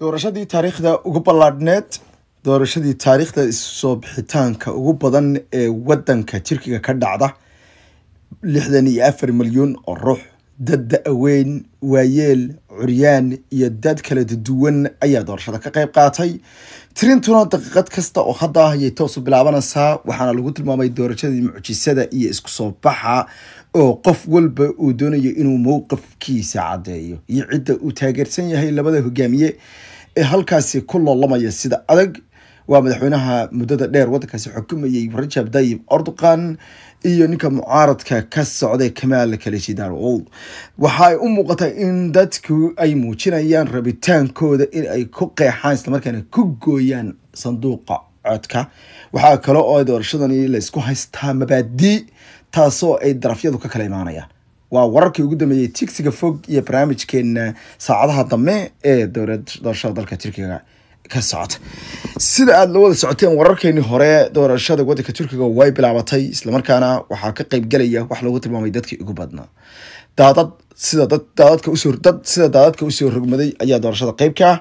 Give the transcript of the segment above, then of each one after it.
doorashadii taariikhda ugu ballaadhneed doorashadii taariikhda isusoo bixitaanka ugu badan ee wadanka jirkiga ka dhacda lixdan iyo afar milyuun oo ruux dad da-aweyn waayeel curyaan iyo dad kala duwan ayaa doorashada ka qayb qaatay tirintuna daqiiqad kasta oo hadda ah ayay toosu bilaabanaysaa waxaana lagu tilmaamay doorashadii mucjisada iyo isku soo baxa oo qof walba uu doonayo inuu mowqifkiisa caddeeyo iyo cidda uu taageersan yahay labada hogaamiye ee halkaasi ku loolamaya sida adag waa madaxweynaha muddada dheer waddankaasi xukumayay rajab dayib orduqan iyo ninka mucaaradka ka socday kamaal kaleshidarow waxaay u muuqataa in dadku ay muujinayaan rabitaankooda in ay ku qeexaan islamarkaana ku gooyaan sanduuqa codka waxaa kale oo doorashadani laysku haystaa mabaadii taasoo ay darafyadu ka kala imaanayaan waa wararkii ugu dambeeyey tigsiga fog iyo barnaamijkeena saacadaha dambe ee doorashada dalka turkiga ka socota sida aada la wada socoteen wararkeeni hore doorashada wadanka turkiga way bilaabatay islamarkaana waxaa ka qaybgelaya wax lagu tilmaamay dadkii ugu badnaa daadad sida dad daadadka usoo dad sida daadadka usoo rogmaday ayaa doorashada qeyb ah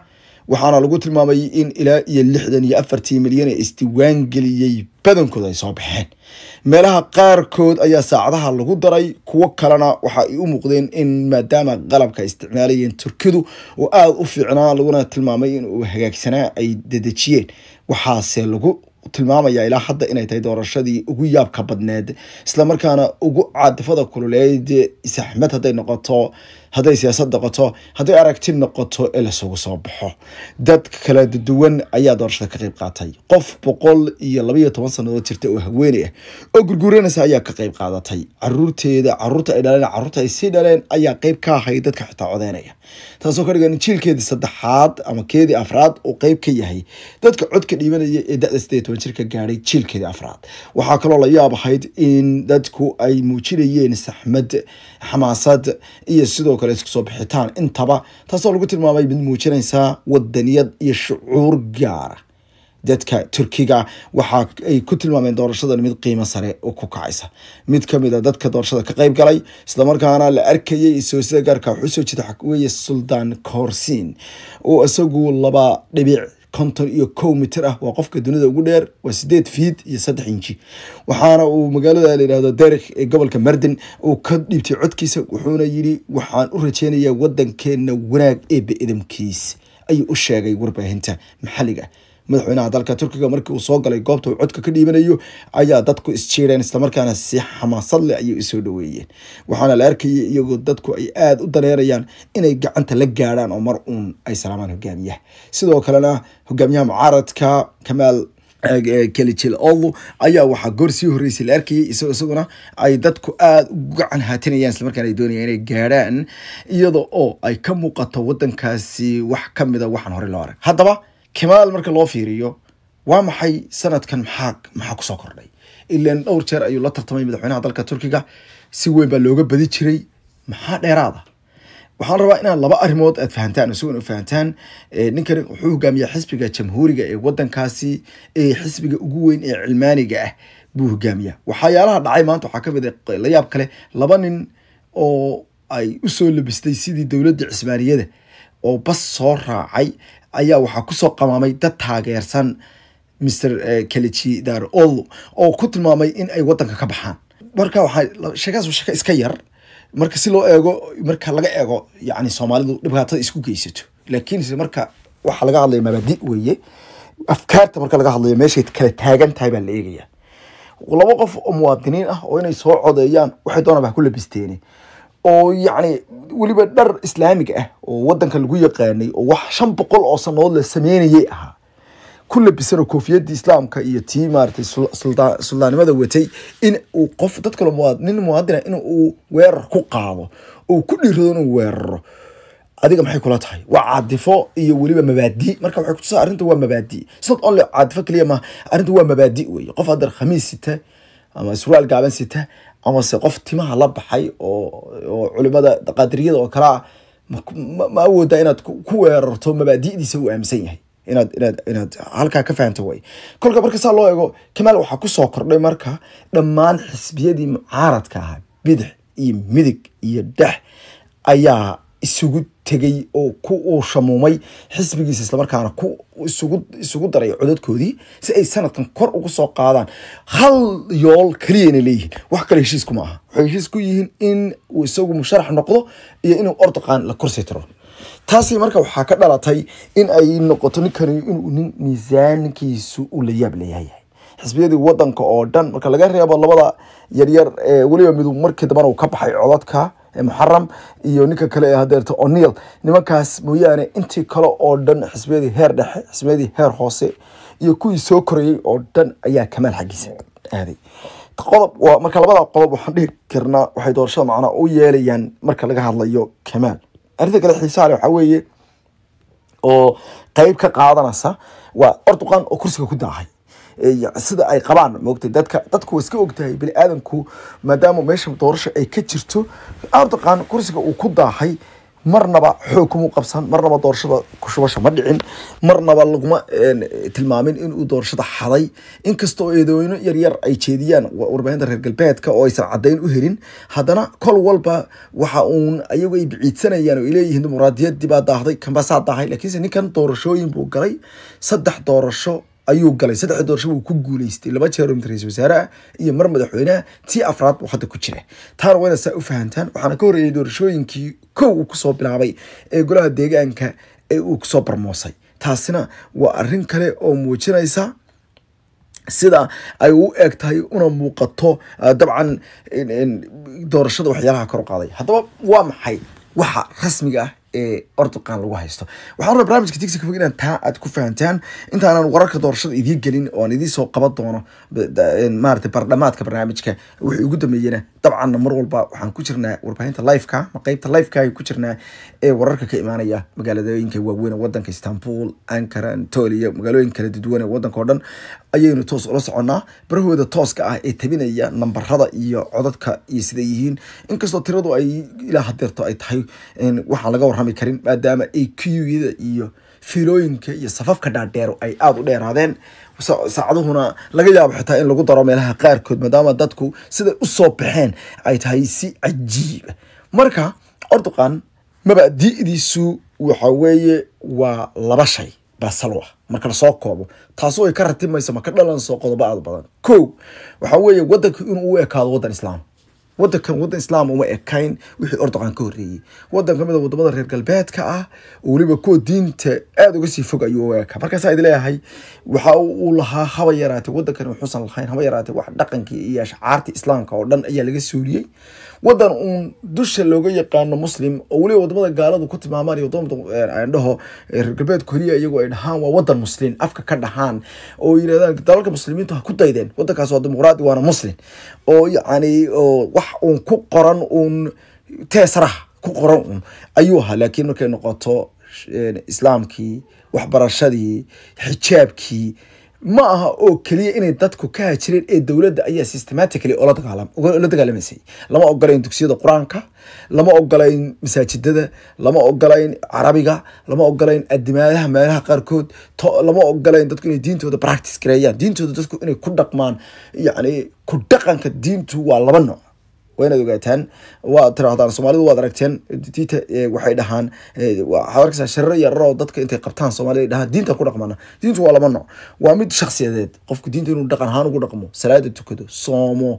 waxaana lagu tilmaamay in ilaa iyo lixdan iyo afartii milyan ee isdiwaan badankood ay soo baxeen meelaha qaarkood ayaa saacadaha lagu daray kuwo kalena waxa ay u muuqdeen in maadaama qalabka isticmaalayeen turkidu uu aada u fiicnaa laguna tilmaamay in uu hagaagsanaa ay dedejiyeen waxaase lagu tilmaamaya ilaa hadda inay tahay doorashadii ugu yaabka badneed islamarkaana ugu caadifada kululeyd saxmad hadday noqoto hadday siyaasad noqoto hadday aragti noqoto ee lasugu soo baxo dad kala duwan ayaa doorashada ka qayb qaatay qof boqol iyo labayo toban sannadood jirta oo haweeney ah oo gurguuranaysa ayaa ka qayb qaadatay caruurteeda caruurta ay dhaleen caruurta ay sii dhaleen ayaa qayb ka ahay dadka xitaa codeynaya taasoo ka dhigan jiilkeedii saddexaad ama keedii afraad uu qayb ka yahay dadka codka dhiibanaya ee da-da sideed toban jirka gaadhay jiilkeedii afraad waxaa kaloo la yaab ahayd in dadku ay muujinayeen saxmad xamaasad iyo sidoo kale kale iska soo bixitaan intaba taasoo lagu tilmaamay mid muujinaysaa wadaniyad iyo shucuur gaara dadka turkiga waxa ay ku tilmaameen doorashadan mid qiimo sare ku kacaysa mid a ah dadka doorashada ka qayb galay islamarkaana la arkayay soosida gaarka wuxuu soo jeeda xagweeye suldan koorsiin oo isagu laba dhibic konton iyo kow mitir ah waa qofka dunida ugu dheer waa sideed fiid iyo saddex inji waxaana uu magaalada layidhahdo derik ee gobolka mardin uu ka dhiibtay codkiisa wuxuuna yidhi waxaan u rajeynayaa waddankeenna wanaag eebba idamkiis ayuu u sheegay warbaahinta maxaliga ah madaxweynaha dalka turkiga markii uu soo galay goobta uu codka ka dhiibanayo ayaa dadku isjiireen islamarkaana si xamaasad leh ayay isoo dhaweeyeen waxaana la arkayay iyagoo dadku ay aada u dareerayaan inay gacanta la gaadhaan oo mar uun ay salaamaan hogaamiyaha sidoo kalena hogaamiyaha mucaaradka kamaal eh, eh, kalijil ayaa waxaa goor sii horreysay la arkayay isagoo isaguna ay dadku aada u gacan haatinayaan islamarkaan ay doonayaan inay gaadhaan iyada oo ay ka muuqato waddankaasi wax ka mida ah waxaan horey loo arag haddaba kamaal marka loo fiiriyo waa maxay sanadkan maxaa maxaa kusoo kordhay ilan dhowr jeer ayuu la tartamay madaxweynaha dalka turkiga si weyn baa looga badi jiray maxaa dheeraada waxaan rabaa inaad laba arrimood aad fahantaan si weyn u fahantaan ninkani wuxuu hogaamiyaa xisbiga jamhuuriga ee wadankaasi ee xisbiga ugu weyn ee cilmaaniga ah buu hogaamiyaa waxyaalaha dhacay maanta waxaa kamid ah la yaab kale laba nin oo ay usoo labistay sidii dowladda cismaaniyada oo bas soo raacay ayaa waxaa kusoo qamaamay dad taageersan mister eh, keleji dar olo oo ku tilmaamay in ay wadanka ka baxaan marka waxaa sheekaas shaka iska yar marka si loo eego marka laga eego yani soomaalidu dhibaatada isku geysato laakiinse marka waxaa laga hadlaya mabaadi weeye afkaarta marka laga hadlayo meeshay kala taagan tahay baa la eegaya labo qof oo muwaadiniin ah oo inay soo codeeyaan waxay doonaan baa ku labisteeni oo yacni weliba dhar islaamiga ah oo wadanka lagu yaqaanay oo wax shan boqol oo sannadood la sameynayay ahaa ku labisanoo koofiyadii islaamka iyo tii maratay suldaannimada watay in uu qof dadka nin muwaadina in uu weerar ku qaado uu ku dhiirado inuu weeraro adiga maxay kula tahay waa caadifo iyo weliba mabaadi marka waxay kutusaa arrinta waa mabaadi snot only caadifo keliya maaha arrinta waa mabaadi weeye qof haddar khamiis sita ama surwaal gaaban sita amase qof timaha la baxay oo culimada daqaadiriyada oo kale ah ma awooda inaad ku weerarto mabaadi'diisa uu aaminsan yahay inaad halkaa ka fahanto way kolka marka saa loo eego kamaal waxaa kusoo kordhay marka dhammaan xisbiyadii mucaaradka ahaa bidix iyo midig iyo dhex ayaa isugu tegey oo ku shamuumay xisbigiisa islamarkaana isugu daray codadkoodii si ay sanadkan kor uga soo qaadaan hal yool keliyana leeyihin wax kale heshiis kuma aha waxay heshiis ku yihiin in uu isagu musharax noqdo iyo inuu ordoqan la tiro taasi marka waxaa ka dhalatay in ay noqoto ninkani inuu nin miisaankiisu u layaab leeyahay xisbiyadii wadanka oo dhan marka laga reebo labada yaryar weliba miduu markii dambana uu ka baxay codadka muxaram iyo ninka kale ee hadeerta o'neil nimankaas mooyaane intii kale oo dhan xisbiyadii heer dhexe xisbiyadii heer hoose iyo kuwii soo korayay oo dhan ayaa kamaal xaggiisa aaday qodob marka labada qodob waxaan dhihi karnaa waxay doorashada macnaa u yeelayaan marka laga hadlayo kamaal arrinta kale xiisaale waxaa weeye oo qeyb ka qaadanaysa waa erdogan oo kursiga ku daahay sida ay qabaan mogta dadka dadku waa iska ogtahay biniaadanku maadaama meesha doorasho ay ka jirto erdogan kursiga uu ku daahay marnaba xoog kumuu qabsan marnaba doorashada kushubasha ma dhicin marnaba laguma tilmaamin inuu doorashada xaday inkastoo eedooyno yaryar ay jeediyaan warbaahinta reer galbeedka oo aysan caddayn u helin haddana kol walba waxa uun ayagu ay biciidsanayaan oo ay dimuqraadiyadii baa daahday kanbaasaa daahay laakiinse ninkan doorashooyin buu galay saddex doorasho ayuu galay saddex doorasho wuu ku guuleystay laba jeer ra-isul wasaare ah iyo mar madaxweyneha tii afraad buu hadda ku jira taana wayna saa u fahantaan waxaana ka horreeyay doorashooyinkii kow uu kusoo bilaabay ee golaha deegaanka ee uu kusoo barmoosay taasina waa arrin kale oo muujinaysa sida ay u eeg tahay una muuqato ah, dabcan doorashada waxyaalaha kor u qaaday haddaba waa maxay waxa rasmiga ah ee orduqan lagu haysto waxaan rabaa barnaamijka tigsi ka fog inaan taa aad ku fahantaan intaanan wararka doorashada idii gelin oo aan idiin soo qaban doono maarata bardhamaadka barnaamijka wixii ugu dambeeyena dabcanna mar walba waxaan ku jirnaa warbaahinta lifeka ma qeybta lifeka ayaan ku jirnaa ee wararka ka imaanaya magaaladooyinka waaweyn wadanka istanbul ankara antolia magaalooyin kala duduwan ee wadanka oo dhan ayaynu toos ula soconaa barahooda tooska ah ee tabinaya nambarada iyo codadka iyo siday yihiin inkastoo tiradu ay ilaa hadeerto ay tahay waxaan laga warrami karin maadaama a iyo fiilooyinka iyo safafka dhaadheero ay aada u dheeraadeen saacaduhuna laga yaabo xitaa in lagu daro meelaha qaarkood maadaama dadku siday usoo baxeen ay tahay si cajiiba marka orduqan mabadi'diisu waxa weeye waa laba shay basal marka lasoo koobo taasoo ay ka ratimayso maka dhalanso qodobo aad badan ko waxaa weeye wadanka inuu u ekaado wadan islaam wadankan wadan islaam uma ekayn wixii ordoqan ka horeeyey wadan kamid a ah wadamada reer galbeedka ah oo weliba kuwa diinta aada uga sii fog ayuu u markaasaa idi leeyahay waxa uu lahaa haba yaraatee wadankan xusan lahayn haba yaraatee wax dhaqankii iyo ashcaarta islaamka oo dhan ayaa laga suuliyey wadan uun dusha looga yaqaano muslim oo weliba wadamada gaaladu ku tilmaamaan iyo eh, dhaho eh, reer galbeedka horiya iyagoo ay dhahaan waa wadan muslim afka ka dhahaan oo yirahdaan dalalka muslimiintu ha ku daydeen wadankaas waa dimuqraadi waana muslim oo yacni wax uun ku qoran uun teesraah ku qoran uun ayuu ahaa laakiin markay noqoto eh, islaamkii waxbarashadii xijaabkii ma aha oo keliya inay dadku ka hajireen ee dowladda ayaa systematically ola dagaalamasay lama ogolayn dugsiyada qur-aanka lama ogolayn masaajidada lama ogolayn carabiga lama ogolayn adimaadaha meelaha qaarkood lama ogolayn dadku inay diintooda practice gareeyaan diintooda dadku inay ku dhaqmaan yani ku dhaqanka diintu waa laba nooc waa inaad ogaataan waa tirahdaan soomaalidu waad aragteen diinta waxay dhahaan waxaad arkaysaa shariro yararo dadka intay qabtaan soomaalida dhahaan diintan ku dhaqmana diintu waa laba nooc waa mid shaksiyadeed qofku diinta inuu dhaqan ahaan ugu dhaqmo salaada tukado soomo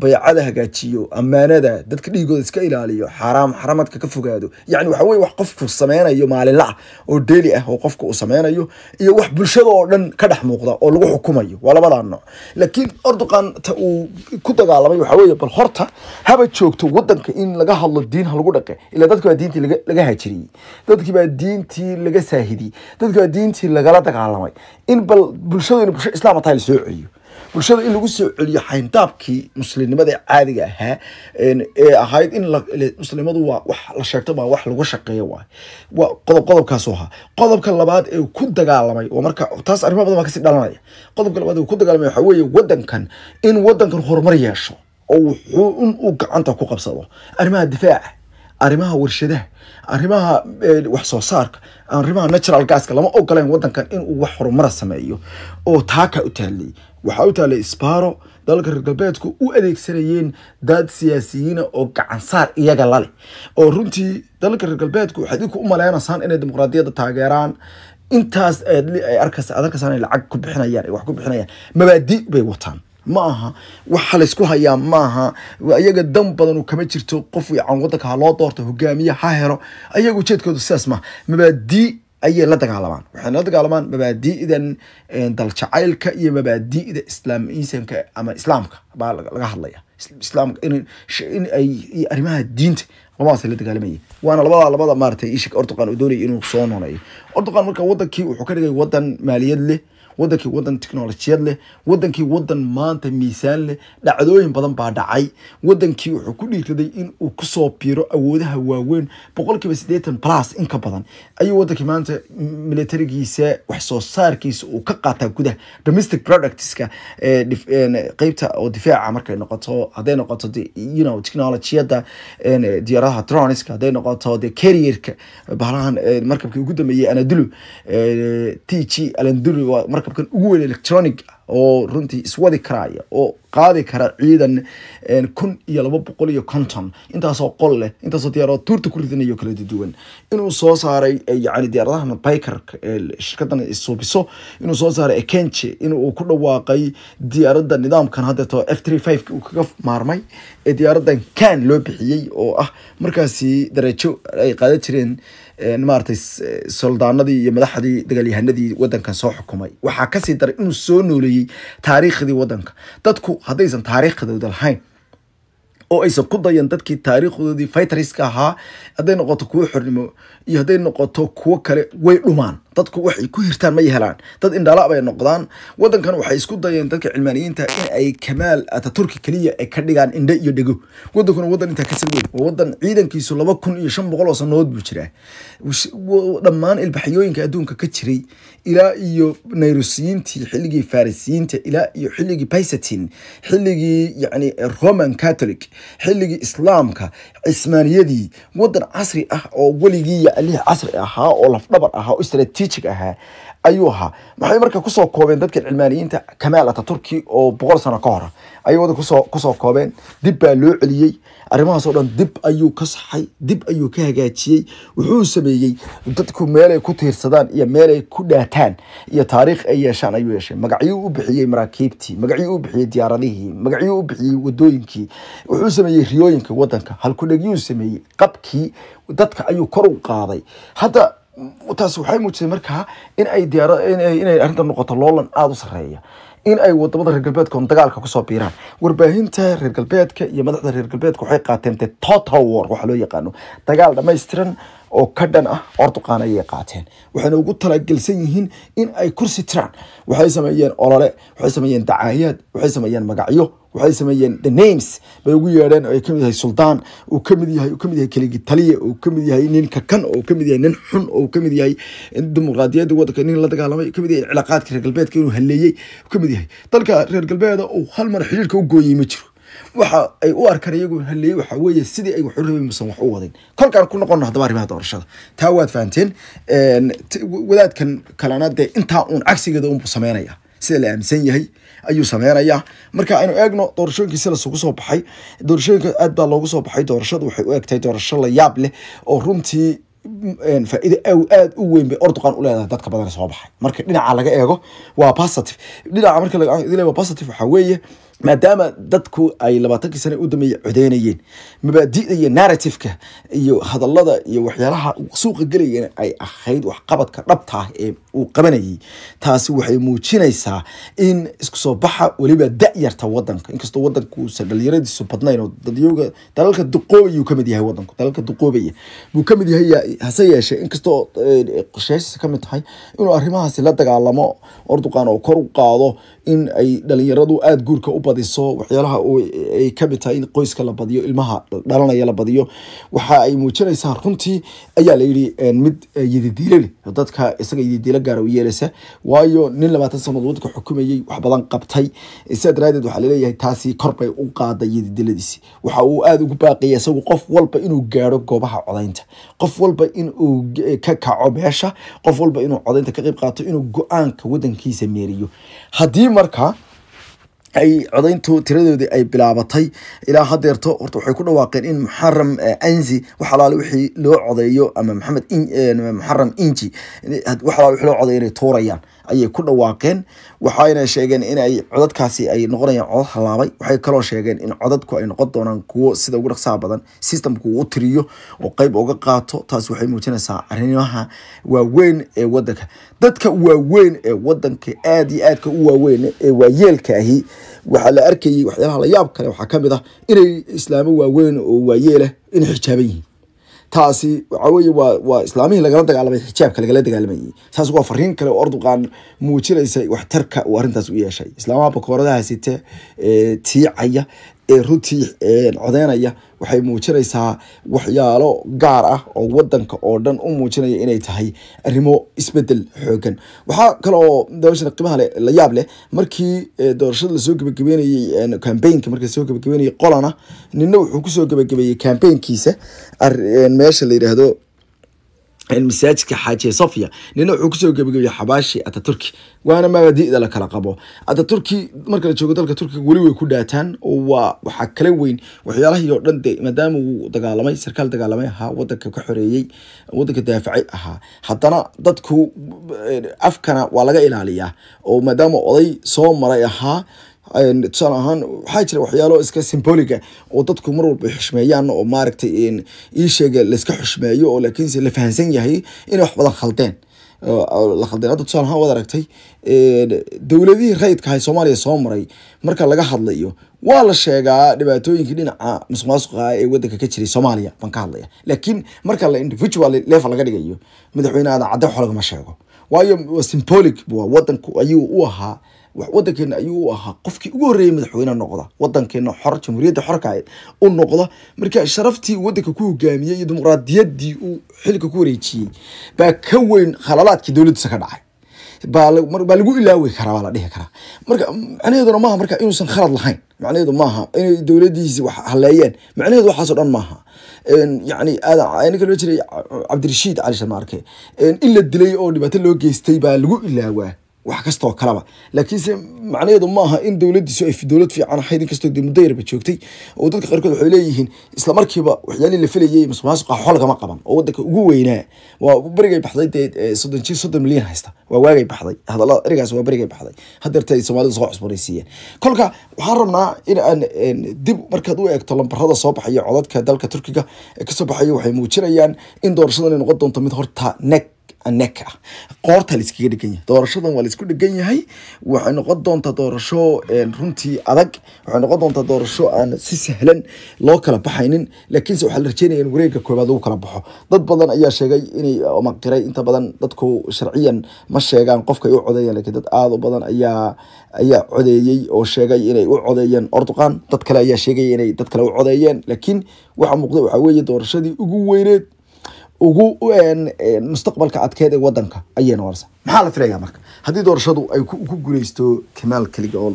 baycada hagaajiyo ammaanada dadka dhiigooda iska ilaaliyo xaraam xaramadka ka fogaado yacni waxa weye wax qofku sameynayo maalinla ah oo deeli ah oo qofka uu sameynayo iyo wax bulshada oo dhan ka dhex muuqda oo lagu xukumayo waa labadaa nooc laakiin orduqan ta uu ku dagaalamay waxa weye bal horta haba joogto wadanka in laga hadlo diin halagu dhaqe ila dadkibaa diintii laga haajiriyey dadkiibaa diintii laga saahidiyey dadkibaa diintii lagala dagaalamay in bal bulshadu in bulsho islaam tahay lasoo celiyo bulshada in lagu soo celiyo xayndaabkii muslimnimada ee caadiga ahaa ee ahayd in muslimadu waa wax la sheegto maa wax lagu shaqeeyo waay waa qodob qodobkaasoo ahaa qodobka labaad ee ku dagaalamay oo marka taas arrimaha badan baa kasii dhalanaya qodobka labaad ee ku dagaalamay waxaa weeye wadankan in wadankan horumar yeesho oo wuxuu un u gacanta ku qabsado arrimaha difaaca arrimaha warshadaha arrimaha eh, wax soo saarka arrimaha natural gaska lama ogoleen wadankan inuu wax horumara sameeyo oo taaka u taallay waxaa u taallay sbaro dalalka reer galbeedku u adeegsanayeen dad siyaasiyiina oo gacansaar iyaga lale oo runtii dalalka reer galbeedku waxaad iku u maleynaysaan inay dimuqraadiyadda taageeraan intaas aad arkaysaan inay lacag ku bixinayaan ay wax ku bixinayaan mabaadi' bay wataan ma aha waxa laysku hayaa maaha ayaga dan badanu kama jirto qof wiican wadanka ha doorto hogaamiye ha helo ayaga ujeedkoodu sidaas maaha mabaadii ayay la dagaalamaan waxay la dagaalamaan mabaadiidan daljacaylka iyo mabaadiida islaamisanka ama islaamka baa laga hadlaya islaamka in in ay arrimaha diinta labadaas la dagaalamaya waana labada labada maaratay ishik ordoqan uu doonayay inuu soo nooneeyo ordoqan marka wadankii wuxuu ka dhigay wadan maaliyad leh wadankii wadan technolojiyad leh wadankii wadan maanta miisaan leh dhacdooyin badan baa dhacay wadankii wuxuu ku dhiirtaday inuu kusoo biiro awoodaha waaweyn boqolkiiba sideetan plus in ka badan ayuu wadankii maanta militarigiisa wax saarkiisa uu ka qaataa gudaha domestic productska qeybta oo difaaca markay noqoto haday noqoto you know technolojiyada diyaaradaha troniska haday noqoto de carrierka bahalahan markabkii ugu dambeeyey anadulu t g alandulu markab qalabkan ugu weyn electronic ah oo runtii iswadi karaya oo qaadi kara ciidan kun iyo laba boqol iyo konton intaasoo qol leh intaasoo diyaarado tuurta ku ridanayo kala duwan inuu soo saaray yani diyaaradahan bikerka shirkadan isuubiso inuu soo saaray ekenche inuu ku dhawaaqay diyaaradda nidaamkan haddeeto f three five uu kaga maarmay ee diyaaradan can loo bixiyey oo ah markaasi darajo ay qaadan jireen maaragtay soldaanadii iyo madaxdii dagaalyahanadii wadankan soo xukumay waxaa kasii daray inuu soo nooleeyey taariikhdii wadanka dadku haddaysan taariikhdooda lahayn oo aysan ku dayan dadkii taariikhdoodii fitriska ahaa hadday noqoto kuwo xornimo iyo hadday noqoto kuwo kale way dhumaan dadku waxay ku hirtaan ma helaan dad indhala bay noqdaan wadankan waxay isku dayeen dadka cilmaaniyiinta in ay kamaal ataturki keliya ay ka dhigaan indhe iyo dhego wadankuna wadan intaa kasir weyn waa wadan ciidankiisu laba kun iyo shan boqol oo sanood buu jiraa dhammaan ilbaxyooyinka adduunka ka jiray ilaa iyo nairusiyiintii xilligii farisiyiinta ilaa iyo xilligii bysatin xilligii yani roman catholic xilligii islaamka cismaaniyadii wadan casri ah oo weligii iyo casri ahaa oo lafdhabar ahaa oo istraatiijig ahaa ayuu ahaa maxay marka kusoo koobeen dadkan cilmaaniyiinta kamaal ataturki oo boqol sano ka hora ayay wadan kusoo kusoo koobeen dib baa loo celiyey arrimahaasoo dhan dib ayuu ka saxay dib ayuu ka hagaajiyey wuxuu sameeyey dadku meelay ku tiirsadaan iyo meelay ku dhaataan iyo taariikh ay yeeshaan ayuu yeeshay magacyuu u bixiyey maraakiibtii magacyuu u bixiyey diyaaradihii magacyuu u bixiyey wadooyinkii wuxuu sameeyey riyooyinka wadanka halkudhegyuu sameeyey qabkii dadka ayuu kor u qaaday hadda taas waxay muujisay markaa in ay diyainay arrinta noqoto loolan aada u sareeya in ay wadamada reer galbeedka dagaalka kusoo biiraan warbaahinta reer galbeedka iyo madaxda reer galbeedka waxay qaateen the total war waxaa loo yaqaano dagaal dhammaystiran oo ka dhan ah orduqaan ayay qaateen waxayna ugu talagelsan yihiin in ay kursi tiraan waxay sameeyeen olole waxay sameeyeen dacaayaad waxay sameeyeen magacyo waxay sameeyeen the names bay ugu yeedheen ay kamid yahay suldaan uu kamid yahay uu kamid yahay keligii uu kamid yahay nin kakan oo kamid yahay nin xun oo kamid yahay dimuqraadiyadda waddanka nin la dagaalamay kamid yahay cilaaqaadka reer galbeedka inuu haleeyey kamid yahay dalka reer galbeeda uu hal mar xidhiirka u gooyey ma jiro waxa ay u arkaan iyagu halleeyey waxaa weeye sidii ay wax u misan wax u wadin kolkaan ku noqono haddaba arrimaha doorashada taa waad fahanteen wadaadkan kalena dee intaa uun cagsigeeda uunbu sameynaya sida la aaminsan yahay ayuu sameynayaa marka aynu eegno doorashooyinkiisi lasugu soo baxay doorashooyinka aad baa loogu soo baxay doorashadu waxay u egtahay doorasho la yaab leh oo runtii faa-iido u weyn bay orduqan u leedahay dadka badan soo baxay marka dhinaca laga eego waa positive dhinaca marka laga positive waxaa weeye maadaama dadku ay labaatankii sane u dambeeyay codeynayeen mabaadida iyo narrativeka iyo hadallada iyo waxyaalaha suuqa gelayeen ay ahayd waxqabadka dhabta ah ee uu qabanayay taasi waxay muujinaysaa in isku baxa weliba da-yarta wadanka inkastoo wadankuusan dhalinyaradiisu badnayn oo dadyooga dalalka duqoobiyu kamid yahay wadanku dalalka duqoobaya buu kamid yahay hase yeeshee inkastoo eh, qosheysis kamid tahay inuu arrimahaasi la dagaalamo orduqaan oo kor u qaado in ay dhalinyaradu aada guurka u badiso waxyaalaha ay kamid tahay in qoyska la badiyo ilmaha dhalanaya la badiyo waxa ay muujinaysaa runtii ayaa layidhi mid eh, yididiilale dadka isaga yididiilo gaara u yeelaysa waayo nin labaatan sanadood waddanka xukumayay wax badan qabtay sidaa daraadeed waxaa laleeyahay taasi kor u qaaday yididiladiisi waxa uu aada ugu baaqaya isagu qof walba inuu gaaro goobaha codaynta qof walba inuu eh, ka kaco meesha qof walba inuu codaynta ka qayb qaato inuu go-aanka waddankiisa meeriyo haddii marka ay codayntu tiradoodii ay bilaabatay ilaa hadeerto horta waxay ku dhawaaqeen in muxaram eh, anzi wax alaale wixii loo codeeyo ama maxamed eh, muxaram inji wax wixii loo codeeyo inay tuurayaan ayay ku dhawaaqeen waxayna sheegeen in ay codadkaasi ay noqonayaan codad halaabay waxay kaloo sheegeen in codadku ay noqon doonaan kuwo sida ugu dhaqsaha badan sistamku uu tiriyo oo qeyb uga qaato taas waxay muujinaysaa arrimaha waaweyn ee wadanka dadka waaweyn ee wadanka aada iyo aadka u waaweyn ee waayeelka ahi waxaa la arkayay waxyaalaha la yaab kale waxaa kamid ah inay islaamo waaweyn oo waayeelah inay xijaaban yihiin taasi waxaa weye waa waa islaamihii lagala dagaalamay xijaabka lagala dagaalamayay saas waa fariin kale oo orduqaan muujinaysa waxtarka uu arintaas u yeeshay islaamaha bakooradaha site tiicaya ee runtii codeynaya waxay muujinaysaa waxyaalo gaar ah oo wadanka oo dhan u muujinaya inay tahay arrimo isbedel xoogan waxaa kaleoo doorashada qimaha la yaab leh markii doorashada lasoo gabagabeynayey cambaynka markii lasoo gabagabeynayey qolana nina wuxuu kusoo gabagabeeyey cambaynkiisa meesha la yidhaahdo masaajidka xaajiya safya nina wuxuu kusoo gebagabeeyey xabaashi ataturki waana mabaadi'da la kala qabo ataturki marka la joogo dalka turkiga weli way ku dhaataan oo waa waxaa kala weyn waxyaalahi oo dhan de maadaama uu dagaalamay sarkaal dagaalamay ahaa wadanka ka xoreeyey wadanka daafacay ahaa haddana dadku afkana waa laga ilaaliyaa oo maadaama oday soo maray ahaa tusaale ahaan waxaa jira waxyaalo iska symboliga ah oo dadku mar walba xushmeeyaan oo maaragtay iisheega layska xushmeeyo oo laakiinse la fahansan yahay inay wax badan khaldeen la aragtay dowladihii rayidka ahay soomaaliya soo maray marka laga hadlayo waa la sheegaa dhibaatooyinkii dhinaca musuqmaasuqa ee wadanka ka jiray soomaaliya baan ka hadlaya laakiin marka la individual level laga dhigayo madaxweyne adan cadde wax lagama sheego waayo symbolic wadanku ayuu u ahaa wadankeena ayuu u ahaa qofkii ugu horreeyay madaxweyne noqda wadankeena xor jamhuuriyadda xorka ahayd u noqda marka sharaftii wadanka ku hogaamiyey iyo dimuqraadiyaddii uu xilka ku wareejiyey baa ka weyn khaladaadkii dowladdiisa ka dhacay baa lagu ilaawi karaa baa la dhihi karaa marka macnaheeduna maaha marka inuusan khalad lahayn macnaheedu maaha inay dowladihiisi wax haleeyeen macnaheedu waxaaso dhan maaha yani ninka loo jiray cabdirashiid cali shamarke in la dilay oo dhibaato loo geystay baa lagu ilaawaa wax kastoo kalaba laakiinse macnaheedu maaha in dowladiisu ay dowlad fiican ahayd inkastoo de muddo yarba joogtay oo dadka qaarkood waxay leeyihiin isla waxyaalihii la filayay masuqmaasuqa xo qaban oo wadanka ugu weynaa waa berigay baxday dee soddon jir soddon milyan haysta waa waagay baxday hadallada erigaas waa berigay baxday hadeerta soomaalida soo cusboonaysiiyeen kolka waxaan rabnaa in aan dib markaad u eegto lambarada soo baxaya codadka dalka turkiga ee kasoo baxaya waxay muujinayaan in doorashadan ay noqon doonto mid horta neg aneka qoorta la iskaga dhigan yahay doorashadan waa la isku dhigan yahay waxay noqon doontaa doorasho runtii adag waxay noqon doontaa doorasho aan si sahlan loo kala baxaynin laakiinse waxaa la rajeynaya in wareegga koowaad uu kala baxo dad badan ayaa sheegay inay maqiray inta badan dadku sharciyan ma sheegaan qofka ay u codeeyaan lakiin dad aada u badan ayaa ayaa codeeyey oo sheegay inay u codeeyeen orduqaan dad kale ayaa sheegaya inay dad kale u codeeyeen laakiin waxaa muuqda waxaa weeye doorashadii ugu weyneed ugu mustaqbalka adkeed ee wadanka ayayna warsa maxaa la filayaa marka haddii doorashadu ay ku guuleysto kamaal keliga oo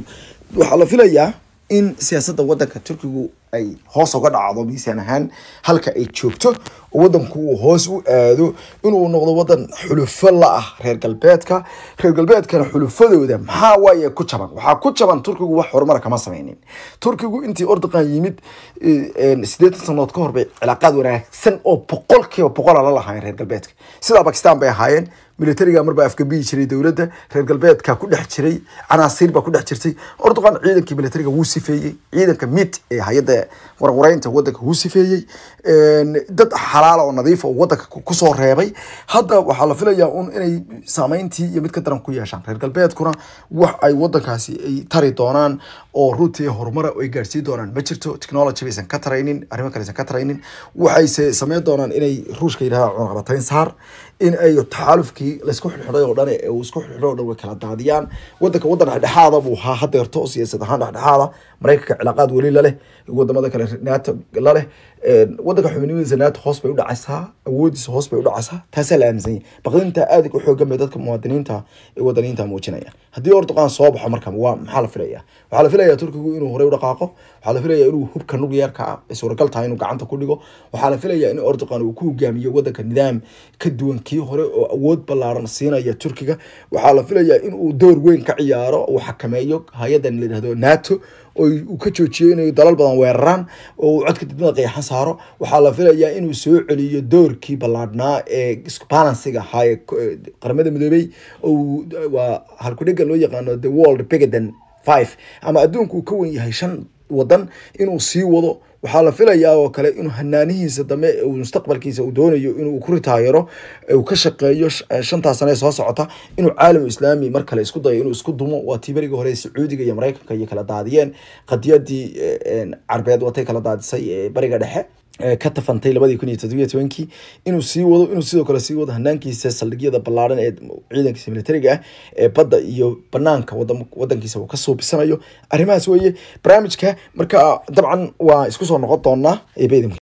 waxaa la filayaa in siyaasadda wadanka turkigu ay hoos uga dhacdo miisaan ahaan halka ay joogto wadanku uu hoos u aado inuu noqdo wadan xulufo la ah reer galbeedka reer galbeedkana xulufadooda maxaa waaye ku jaban waxaa ku jaban turkigu wax horumar kama samaynin turkigu intii ordoqan yimid eh, eh, sideetan sanood ka hor bay cilaaqaad wanaagsan oo boqolkiiba boqola la lahaayeen reer galbeedka sidaa bakistan bay ahaayeen milatariga marbaa afgabiyi jiray dowladda reer galbeedka ku dhex jiray canaasiir baa ku dhex jirtay erdogan ciidankii milatariga wuu sifeeyey ciidanka mit ee hay-adda warwareynta wadanka wuu sifeeyey dad xalaala oo nadiifa oo wadanka kusoo reebay hadda waxaa la filayaa un inay saameyntii iyo mid ka daran ku yeeshaan reer galbeedkuna wax ay wadankaasi ay tari doonaan oo runtii horumara ay gaarsiin doonaan ma jirto technology baysan ka taraynin arrimo kalesan ka taraynin waxayse sameyn doonaan inay ruushka yidhahda cunaqabatayn saar in ay taxaalufkii laysku xidhxidhay oo dhan uu isku xidhxidhay o dhan way kala daadiyaan wadanka waddan dhexdhexaada buu ahaa hadeerto siyaasad ahaan dhexdhexaada maraykanka cilaaqaad weli laleh wadamada kale nato laleh wadanka xubinimadiisa naata hoos bay u dhacaysaa awoodiisa hoos bay u taasaa la aaminsan yahay baqdinta aadaga u xoogan bay dadka muwaadiniinta ee wadaniinta muujinayaan haddii erdoqan soo baxo markan waa maxaa la filaya waxaa la filaya turkigu inuu horey u waxaa la filaya inuu hubka nug yarka ah, ay suuragal tahay inuu gacanta ku dhigo waxaa la filaya in erdoqan uu ku hogaamiyo waddanka nidaam ka duwan kii hore oo awood ballaaran siinaya turkiga waxaa la filaya in door weyn ka ciyaaro uu xakameeyo hay-adan la yidhahdo nato oo uu ka joojiyo inay dalal badan weeraraan oo uu codka didmada qeexan saaro waxaa la filayaa inuu soo celiyo doorkii ballaadhnaa ee balansiga ahaayee qaramada midoobey waa halkudhega loo yaqaano the world bigaden five ama adduunka uu ka wen yahay shan wadan inuu sii wado waxaa la filayaa oo kale inuu hanaanihiisa dambe mustaqbalkiisa uu doonayo inuu ku ritaayaro uu ka shaqeeyo shantaa sane soo socota inuu caalam islaami mar kale isku dayo inuu isku dumo waa tii berigii hore sacuudiga iyo maraykanka iyo kala daadiyeen qadiyadii carbeed watay kala daadisay beriga dhexe ka tafantay labadii kun iyo todobiyo tobankii inuu sii wado inuu sidoo kale sii wado hanaankiisa saldhigyada ballaaran ee ciidankiisa militariga ah ee badda iyo banaanka wadankiisa uu kasoo bisanayo arrimahaas weeye barnaamijka marka dabcan waa isku soo noqon doonaa eebeydamka